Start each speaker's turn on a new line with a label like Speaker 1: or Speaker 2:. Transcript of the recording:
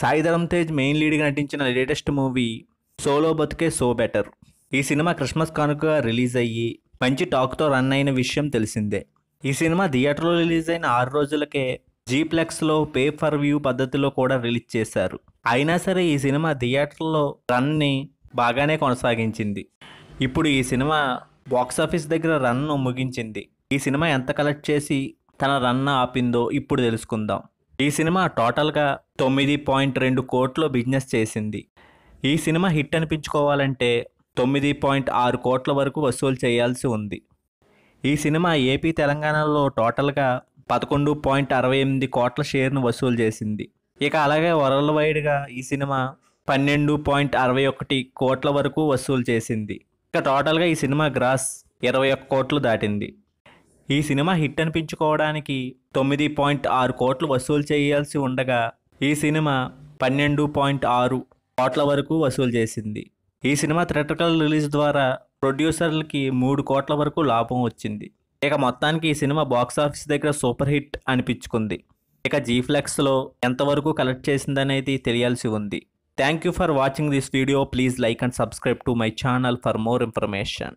Speaker 1: Sai Dharam Tej main లీడ్గా నటించిన latest movie solo బతుకే సో బెటర్ ఈ సినిమా క్రిస్మస్ కానుక రిలీజ్ అయ్యి మంచి టాక్తో రన్ అయిన విషయం తెలిసిందే ఈ సినిమా థియేటర్లో రిలీజ్ అయిన ఆరు రోజులకే జీప్లెక్స్లో పే ఫర్ వ్యూ పద్ధతిలో కూడా రిలీజ్ చేశారు అయినా సరే ఈ సినిమా థియేటర్లో రన్ని బాగానే కొనసాగించింది ఇప్పుడు ఈ సినిమా బాక్సాఫీస్ దగ్గర రన్ను ముగించింది ఈ సినిమా ఎంత కలెక్ట్ చేసి తన రన్ ఆపిందో ఇప్పుడు తెలుసుకుందాం ఈ సినిమా టోటల్గా తొమ్మిది పాయింట్ రెండు కోట్లు బిజినెస్ చేసింది ఈ సినిమా హిట్ అనిపించుకోవాలంటే తొమ్మిది పాయింట్ ఆరు కోట్ల వరకు వసూలు చేయాల్సి ఉంది ఈ సినిమా ఏపీ తెలంగాణలో టోటల్గా పదకొండు పాయింట్ అరవై ఎనిమిది కోట్ల షేర్ను వసూలు చేసింది ఇక అలాగే వరల్డ్ వైడ్గా ఈ సినిమా పన్నెండు పాయింట్ అరవై ఒకటి కోట్ల వరకు వసూలు చేసింది ఇక టోటల్గా ఈ సినిమా గ్రాస్ ఇరవై ఒక్క కోట్లు దాటింది ఈ సినిమా హిట్ అనిపించుకోవడానికి తొమ్మిది పాయింట్ ఆరు కోట్లు వసూలు చేయాల్సి ఉండగా ఈ సినిమా పన్నెండు పాయింట్ ఆరు కోట్ల వరకు వసూలు చేసింది ఈ సినిమా థియేటర్కల్ రిలీజ్ ద్వారా ప్రొడ్యూసర్లకి మూడు కోట్ల వరకు లాభం వచ్చింది ఇక మొత్తానికి ఈ సినిమా బాక్సాఫీస్ దగ్గర సూపర్ హిట్ అనిపించుకుంది ఇక జీఫ్లెక్స్లో ఎంతవరకు కలెక్ట్ చేసిందనేది తెలియాల్సి ఉంది thank you for watching this video please like and subscribe to my channel for more information